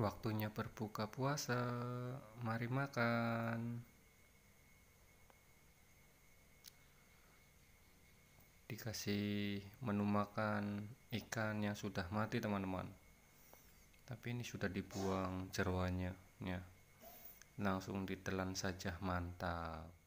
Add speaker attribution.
Speaker 1: Waktunya berbuka puasa. Mari makan. Dikasih menu makan ikan yang sudah mati, teman-teman. Tapi ini sudah dibuang jeruannya, ya. Langsung ditelan saja, mantap.